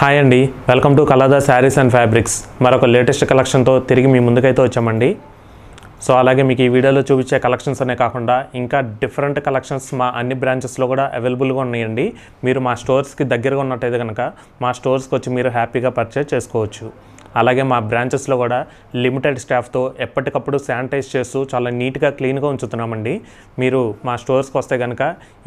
hi అండి welcome to Kalada sarees and fabrics మరొక latest కలెక్షన్తో తిరిగి మీ ముందుకైతే వచ్చామండి సో అలాగే మీకు ఈ వీడియోలో చూపించే కలెక్షన్స్ అనే కాకుండా ఇంకా డిఫరెంట్ కలెక్షన్స్ మా అన్ని బ్రాంచెస్లో కూడా అవైలబుల్గా ఉన్నాయండి మీరు మా స్టోర్స్కి దగ్గరగా ఉన్నట్టయితే కనుక మా స్టోర్స్కి వచ్చి మీరు హ్యాపీగా పర్చేజ్ చేసుకోవచ్చు అలాగే మా బ్రాంచెస్లో కూడా లిమిటెడ్ స్టాఫ్తో ఎప్పటికప్పుడు శానిటైజ్ చేస్తూ చాలా నీట్గా క్లీన్గా ఉంచుతున్నామండి మీరు మా స్టోర్స్కి వస్తే కనుక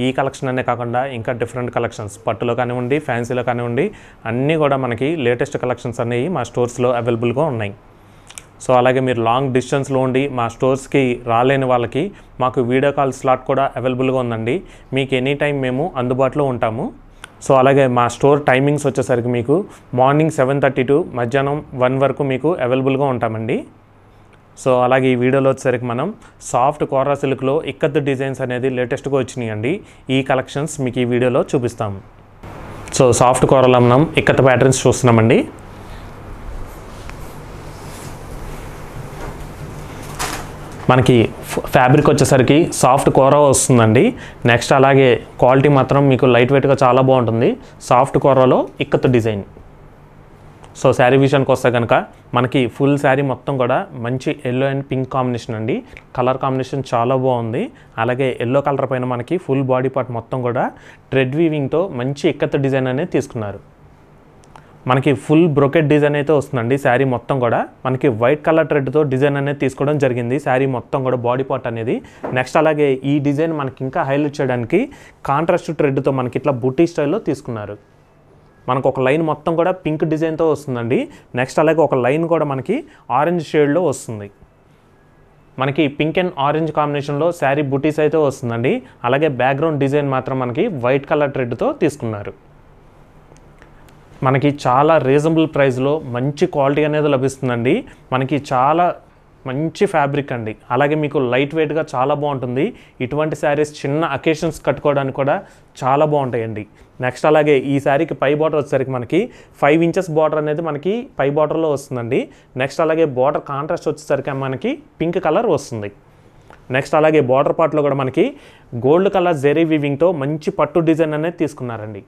ఈ కలెక్షన్ అనే కాకుండా ఇంకా డిఫరెంట్ కలెక్షన్స్ పట్టులో కానివ్వండి ఫ్యాన్సీలో కానివ్వండి అన్నీ కూడా మనకి లేటెస్ట్ కలెక్షన్స్ అనేవి మా స్టోర్స్లో అవైలబుల్గా ఉన్నాయి సో అలాగే మీరు లాంగ్ డిస్టెన్స్లో ఉండి మా స్టోర్స్కి రాలేని వాళ్ళకి మాకు వీడియో కాల్ స్లాట్ కూడా అవైలబుల్గా ఉందండి మీకు ఎనీ టైం మేము అందుబాటులో ఉంటాము సో అలాగే మా స్టోర్ టైమింగ్స్ వచ్చేసరికి మీకు మార్నింగ్ సెవెన్ థర్టీ టు మధ్యాహ్నం వన్ వరకు మీకు అవైలబుల్గా ఉంటామండి సో అలాగే ఈ వీడియోలో వచ్చేసరికి మనం సాఫ్ట్ కోరా సిల్క్లో ఇక్కత్ డిజైన్స్ అనేది లేటెస్ట్గా వచ్చినాయండి ఈ కలెక్షన్స్ మీకు ఈ వీడియోలో చూపిస్తాము సో సాఫ్ట్ కోరలో మనం ఇక్కత్ ప్యాటర్న్స్ చూస్తున్నామండి మనకి ఫ్యాబ్రిక్ వచ్చేసరికి సాఫ్ట్ కూర వస్తుందండి నెక్స్ట్ అలాగే క్వాలిటీ మాత్రం మీకు లైట్ వెయిట్గా చాలా బాగుంటుంది సాఫ్ట్ కూరలో ఇక్కత్ డిజైన్ సో శారీ విషయానికి వస్తే కనుక మనకి ఫుల్ శారీ మొత్తం కూడా మంచి ఎల్లో అండ్ పింక్ కాంబినేషన్ అండి కలర్ కాంబినేషన్ చాలా బాగుంది అలాగే ఎల్లో కలర్ పైన మనకి ఫుల్ బాడీ పార్ట్ మొత్తం కూడా ట్రెడ్ వీవింగ్తో మంచి ఇక్కత్ డిజైన్ అనేది తీసుకున్నారు మనకి ఫుల్ బ్రొకెట్ డిజైన్ అయితే వస్తుందండి శారీ మొత్తం కూడా మనకి వైట్ కలర్ థ్రెడ్తో డిజైన్ అనేది తీసుకోవడం జరిగింది శారీ మొత్తం కూడా బాడీ పార్ట్ అనేది నెక్స్ట్ అలాగే ఈ డిజైన్ మనకి ఇంకా హైలైట్ చేయడానికి కాంట్రాస్ట్ థ్రెడ్తో మనకి ఇట్లా బుట్టి స్టైల్లో తీసుకున్నారు మనకు ఒక లైన్ మొత్తం కూడా పింక్ డిజైన్తో వస్తుందండి నెక్స్ట్ అలాగే ఒక లైన్ కూడా మనకి ఆరెంజ్ షేడ్లో వస్తుంది మనకి పింక్ అండ్ ఆరెంజ్ కాంబినేషన్లో శారీ బుటీస్ అయితే వస్తుందండి అలాగే బ్యాక్గ్రౌండ్ డిజైన్ మాత్రం మనకి వైట్ కలర్ థ్రెడ్తో తీసుకున్నారు మనకి చాలా రీజనబుల్ ప్రైస్లో మంచి క్వాలిటీ అనేది లభిస్తుందండి మనకి చాలా మంచి ఫ్యాబ్రిక్ అండి అలాగే మీకు లైట్ వెయిట్గా చాలా బాగుంటుంది ఇటువంటి శారీస్ చిన్న అకేషన్స్ కట్టుకోవడానికి కూడా చాలా బాగుంటాయండి నెక్స్ట్ అలాగే ఈ శారీకి పై బార్డర్ వచ్చేసరికి మనకి ఫైవ్ ఇంచెస్ బార్డర్ అనేది మనకి పై బార్డర్లో వస్తుందండి నెక్స్ట్ అలాగే బార్డర్ కాంట్రాస్ట్ వచ్చేసరికి మనకి పింక్ కలర్ వస్తుంది నెక్స్ట్ అలాగే బార్డర్ పార్ట్లో కూడా మనకి గోల్డ్ కలర్ జెరీ వివింగ్తో మంచి పట్టు డిజైన్ అనేది తీసుకున్నారండి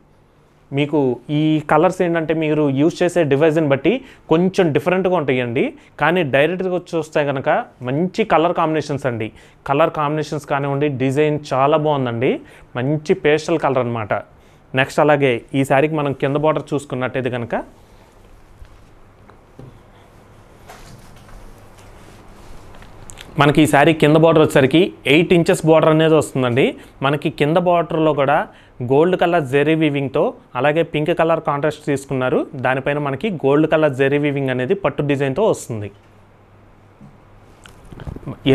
మీకు ఈ కలర్స్ ఏంటంటే మీరు యూజ్ చేసే డివైజ్ని బట్టి కొంచెం డిఫరెంట్గా ఉంటాయండి కానీ డైరెక్ట్గా చూస్తే కనుక మంచి కలర్ కాంబినేషన్స్ అండి కలర్ కాంబినేషన్స్ కానివ్వండి డిజైన్ చాలా బాగుందండి మంచి పేస్టల్ కలర్ అనమాట నెక్స్ట్ అలాగే ఈ శారీకి మనం కింద బార్డర్ చూసుకున్నట్టయితే కనుక మనకి ఈ శారీ కింద బార్డర్ వచ్చేసరికి ఎయిట్ ఇంచెస్ బార్డర్ అనేది వస్తుందండి మనకి కింద బార్డర్లో కూడా గోల్డ్ కలర్ జెరీ వీవింగ్తో అలాగే పింక్ కలర్ కాంట్రాస్ట్ తీసుకున్నారు దానిపైన మనకి గోల్డ్ కలర్ జెరీ వీవింగ్ అనేది పట్టు డిజైన్తో వస్తుంది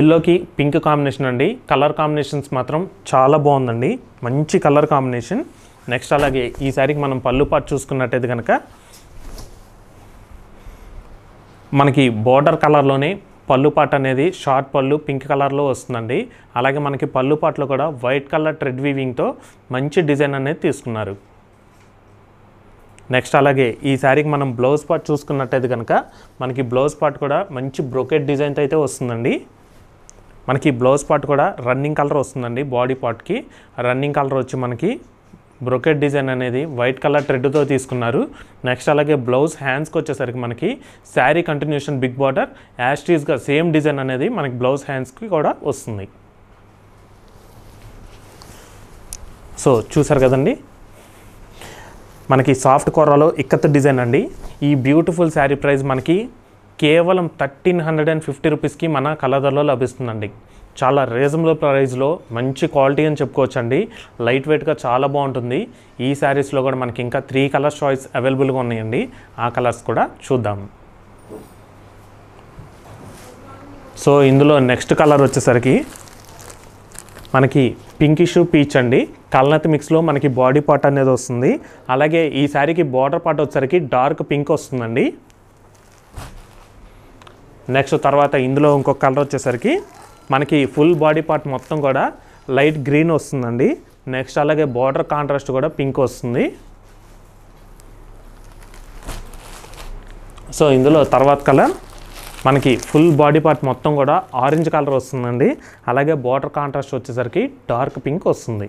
ఎల్లోకి పింక్ కాంబినేషన్ అండి కలర్ కాంబినేషన్స్ మాత్రం చాలా బాగుందండి మంచి కలర్ కాంబినేషన్ నెక్స్ట్ అలాగే ఈ శారీకి మనం పళ్ళు పాటు చూసుకున్నట్టయితే కనుక మనకి బోర్డర్ కలర్లోనే పళ్ళు పాట్ అనేది షార్ట్ పళ్ళు పింక్ కలర్లో వస్తుందండి అలాగే మనకి పళ్ళు పాట్లు కూడా వైట్ కలర్ ట్రెడ్ వీవింగ్తో మంచి డిజైన్ అనేది తీసుకున్నారు నెక్స్ట్ అలాగే ఈ శారీకి మనం బ్లౌజ్ పార్ట్ చూసుకున్నట్టయితే కనుక మనకి బ్లౌజ్ పార్ట్ కూడా మంచి బ్రోకెట్ డిజైన్తో అయితే వస్తుందండి మనకి బ్లౌజ్ పార్ట్ కూడా రన్నింగ్ కలర్ వస్తుందండి బాడీ పార్ట్కి రన్నింగ్ కలర్ వచ్చి మనకి బ్రొకెట్ డిజైన్ అనేది వైట్ కలర్ థ్రెడ్తో తీసుకున్నారు నెక్స్ట్ అలాగే బ్లౌజ్ హ్యాండ్స్కి వచ్చేసరికి మనకి శారీ కంటిన్యూషన్ బిగ్ బార్డర్ యాస్టీస్గా సేమ్ డిజైన్ అనేది మనకి బ్లౌజ్ హ్యాండ్స్కి కూడా వస్తుంది సో చూసారు కదండి మనకి సాఫ్ట్ కోరాలో ఇక్కత్ డిజైన్ అండి ఈ బ్యూటిఫుల్ శారీ ప్రైస్ మనకి కేవలం థర్టీన్ హండ్రెడ్ అండ్ ఫిఫ్టీ రూపీస్కి మన కలర్లో లభిస్తుందండి చాలా రీజనబుల్ ప్రైస్లో మంచి క్వాలిటీ అని చెప్పుకోవచ్చండి లైట్ వెయిట్గా చాలా బాగుంటుంది ఈ శారీస్లో కూడా మనకి ఇంకా త్రీ కలర్స్ చాయిస్ అవైలబుల్గా ఉన్నాయండి ఆ కలర్స్ కూడా చూద్దాం సో ఇందులో నెక్స్ట్ కలర్ వచ్చేసరికి మనకి పింక్ షూ పీచ్ అండి కలనత్ మిక్స్లో మనకి బాడీ పార్ట్ అనేది వస్తుంది అలాగే ఈ శారీకి బార్డర్ పార్ట్ వచ్చేసరికి డార్క్ పింక్ వస్తుందండి నెక్స్ట్ తర్వాత ఇందులో ఇంకొక కలర్ వచ్చేసరికి మనకి ఫుల్ బాడీ పార్ట్ మొత్తం కూడా లైట్ గ్రీన్ వస్తుందండి నెక్స్ట్ అలాగే బార్డర్ కాంట్రాస్ట్ కూడా పింక్ వస్తుంది సో ఇందులో తర్వాత కలర్ మనకి ఫుల్ బాడీ పార్ట్ మొత్తం కూడా ఆరెంజ్ కలర్ వస్తుందండి అలాగే బార్డర్ కాంట్రాస్ట్ వచ్చేసరికి డార్క్ పింక్ వస్తుంది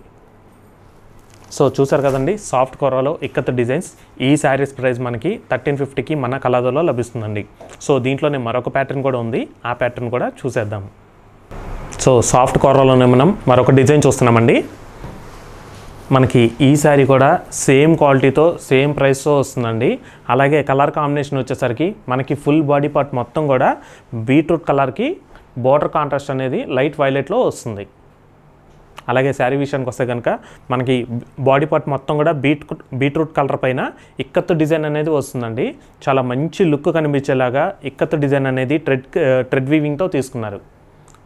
సో చూసారు కదండి సాఫ్ట్ కొరలో ఇక్కత్ డిజైన్స్ ఈ శారీస్ ప్రైస్ మనకి థర్టీన్ ఫిఫ్టీకి మన కలాదోలో లభిస్తుందండి సో దీంట్లోనే మరొక ప్యాటర్న్ కూడా ఉంది ఆ ప్యాటర్న్ కూడా చూసేద్దాము సో సాఫ్ట్ కూరలోనే మనం మరొక డిజైన్ చూస్తున్నామండి మనకి ఈ శారీ కూడా సేమ్ క్వాలిటీతో సేమ్ ప్రైస్తో వస్తుందండి అలాగే కలర్ కాంబినేషన్ వచ్చేసరికి మనకి ఫుల్ బాడీ పార్ట్ మొత్తం కూడా బీట్రూట్ కలర్కి బోర్డర్ కాంట్రాస్ట్ అనేది లైట్ వైలెట్లో వస్తుంది అలాగే శారీ విషయానికి వస్తే కనుక మనకి బాడీ పార్ట్ మొత్తం కూడా బీట్ బీట్రూట్ కలర్ పైన ఇక్కత్తు డిజైన్ అనేది వస్తుందండి చాలా మంచి లుక్ కనిపించేలాగా ఇక్కత్తు డిజైన్ అనేది ట్రెడ్ ట్రెడ్ వీవింగ్తో తీసుకున్నారు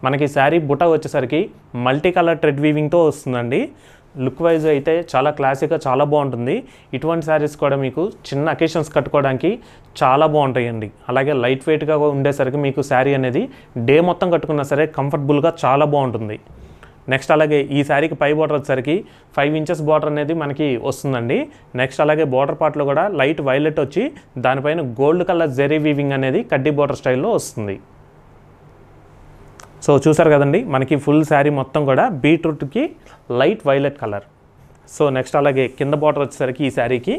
మనకి శారీ బుట్ట వచ్చేసరికి మల్టీ కలర్ ట్రెడ్ వీవింగ్తో వస్తుందండి లుక్ వైజ్ అయితే చాలా క్లాసిక్గా చాలా బాగుంటుంది ఇటువంటి శారీస్ కూడా మీకు చిన్న అకేషన్స్ కట్టుకోవడానికి చాలా బాగుంటాయండి అలాగే లైట్ వెయిట్గా ఉండేసరికి మీకు శారీ అనేది డే మొత్తం కట్టుకున్నా సరే కంఫర్టబుల్గా చాలా బాగుంటుంది నెక్స్ట్ అలాగే ఈ శారీకి పై బార్డర్ వచ్చేసరికి ఫైవ్ ఇంచెస్ బార్డర్ అనేది మనకి వస్తుందండి నెక్స్ట్ అలాగే బార్డర్ పార్ట్లో కూడా లైట్ వైలెట్ వచ్చి దానిపైన గోల్డ్ కలర్ జెరీ వీవింగ్ అనేది కడ్డీ బార్డర్ స్టైల్లో వస్తుంది సో చూసారు కదండి మనకి ఫుల్ శారీ మొత్తం కూడా బీట్రూట్కి light violet colour so next అలాగే కింద బార్డర్ వచ్చేసరికి ఈ శారీకి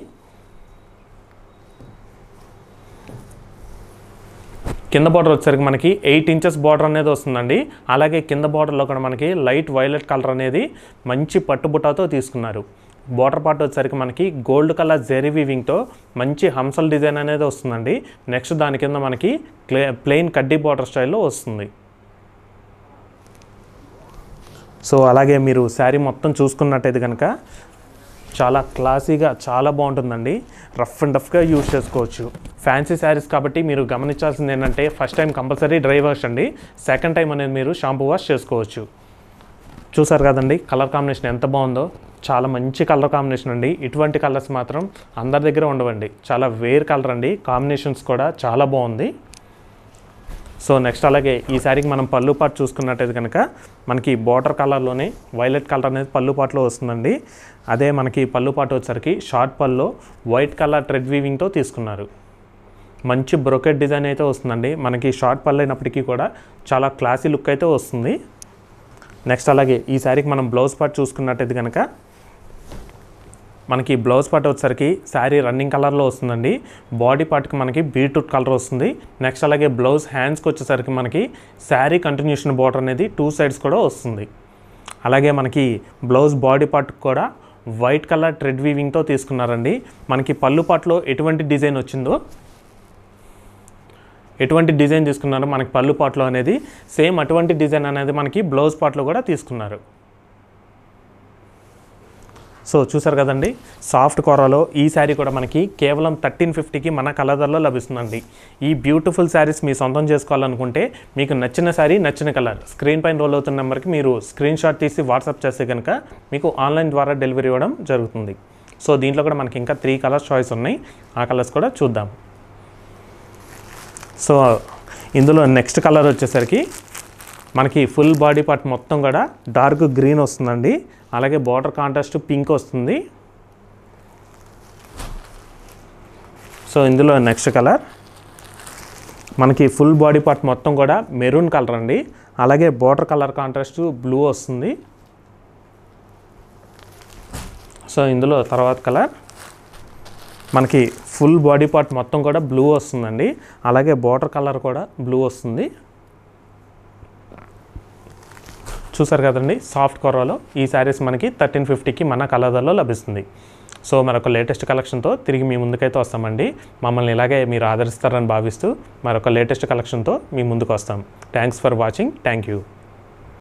కింద బార్డర్ వచ్చేసరికి మనకి ఎయిట్ ఇంచెస్ బార్డర్ అనేది వస్తుందండి అలాగే కింద బార్డర్లో కూడా మనకి లైట్ వైలెట్ కలర్ అనేది మంచి పట్టుబుటాతో తీసుకున్నారు బార్డర్ పార్ట్ వచ్చేసరికి మనకి గోల్డ్ కలర్ జెరీ వీవింగ్తో మంచి హంసల్ డిజైన్ అనేది వస్తుందండి నెక్స్ట్ దాని కింద మనకి ప్లెయిన్ కడ్డీ బార్డర్ స్టైల్లో వస్తుంది సో అలాగే మీరు శారీ మొత్తం చూసుకున్నట్టయితే కనుక చాలా క్లాసీగా చాలా బాగుంటుందండి రఫ్ అండ్ రఫ్గా యూజ్ చేసుకోవచ్చు ఫ్యాన్సీ శారీస్ కాబట్టి మీరు గమనించాల్సింది ఏంటంటే first time compulsory dry wash అండి సెకండ్ టైం అనేది మీరు షాంపూ వాష్ చేసుకోవచ్చు చూసారు కదండి కలర్ కాంబినేషన్ ఎంత బాగుందో చాలా మంచి కలర్ కాంబినేషన్ అండి ఇటువంటి కలర్స్ మాత్రం అందరి దగ్గర ఉండవండి చాలా వేర్ కలర్ అండి కాంబినేషన్స్ కూడా చాలా బాగుంది సో నెక్స్ట్ అలాగే ఈ శారీకి మనం పళ్ళు పాటు చూసుకున్నట్టయితే కనుక మనకి బార్డర్ కలర్లోనే వైలెట్ కలర్ అనేది పళ్ళు పాటలో వస్తుందండి అదే మనకి పళ్ళు పాటు వచ్చరికి షార్ట్ పళ్ళు వైట్ కలర్ ట్రెడ్ వీవింగ్తో తీసుకున్నారు మంచి బ్రొకెట్ డిజైన్ అయితే వస్తుందండి మనకి షార్ట్ పళ్ళు అయినప్పటికీ కూడా చాలా క్లాసీ లుక్ అయితే వస్తుంది నెక్స్ట్ అలాగే ఈ శారీకి మనం బ్లౌజ్ పార్ట్ చూసుకున్నట్టయితే కనుక మనకి బ్లౌజ్ పార్ట్ వచ్చేసరికి శారీ రన్నింగ్ కలర్లో వస్తుందండి బాడీ పార్ట్కి మనకి బీట్రూట్ కలర్ వస్తుంది నెక్స్ట్ అలాగే బ్లౌజ్ హ్యాండ్స్కి వచ్చేసరికి మనకి శారీ కంటిన్యూషన్ బార్డర్ అనేది టూ సైడ్స్ కూడా వస్తుంది అలాగే మనకి బ్లౌజ్ బాడీ పార్ట్కి కూడా వైట్ కలర్ ట్రెడ్ వీవింగ్తో తీసుకున్నారండి మనకి పళ్ళు పాటలో ఎటువంటి డిజైన్ వచ్చిందో ఎటువంటి డిజైన్ తీసుకున్నారో మనకి పళ్ళు పాటలో అనేది సేమ్ అటువంటి డిజైన్ అనేది మనకి బ్లౌజ్ పాటలో కూడా తీసుకున్నారు సో చూసారు కదండి సాఫ్ట్ కోరాలో ఈ శారీ కూడా మనకి కేవలం థర్టీన్ ఫిఫ్టీకి మన కలర్లో లభిస్తుందండి ఈ బ్యూటిఫుల్ శారీస్ మీ సొంతం చేసుకోవాలనుకుంటే మీకు నచ్చిన శారీ నచ్చిన కలర్ స్క్రీన్ పైన రోల్ అవుతున్న నెంబర్కి మీరు స్క్రీన్ షాట్ తీసి వాట్సాప్ చేస్తే కనుక మీకు ఆన్లైన్ ద్వారా డెలివరీ ఇవ్వడం జరుగుతుంది సో దీంట్లో కూడా మనకి ఇంకా త్రీ కలర్స్ చాయిస్ ఉన్నాయి ఆ కలర్స్ కూడా చూద్దాం సో ఇందులో నెక్స్ట్ కలర్ వచ్చేసరికి మనకి ఫుల్ బాడీ పార్ట్ మొత్తం కూడా డార్క్ గ్రీన్ వస్తుందండి అలాగే బార్డర్ కాంట్రాస్ట్ పింక్ వస్తుంది సో ఇందులో నెక్స్ట్ కలర్ మనకి ఫుల్ బాడీ పార్ట్ మొత్తం కూడా మెరూన్ కలర్ అండి అలాగే బార్డర్ కలర్ కాంట్రాస్ట్ బ్లూ వస్తుంది సో ఇందులో తర్వాత కలర్ మనకి ఫుల్ బాడీ పార్ట్ మొత్తం కూడా బ్లూ వస్తుందండి అలాగే బార్డర్ కలర్ కూడా బ్లూ వస్తుంది చూసారు కదండి సాఫ్ట్ కొర్రలో ఈ శారీస్ మనకి థర్టీన్ ఫిఫ్టీకి మన కలర్లో లభిస్తుంది సో మరొక లేటెస్ట్ కలెక్షన్తో తిరిగి మీ ముందుకైతే వస్తామండి మమ్మల్ని ఇలాగే మీరు ఆదరిస్తారని భావిస్తూ మరొక లేటెస్ట్ కలెక్షన్తో మీ ముందుకు వస్తాం thanks for watching thank you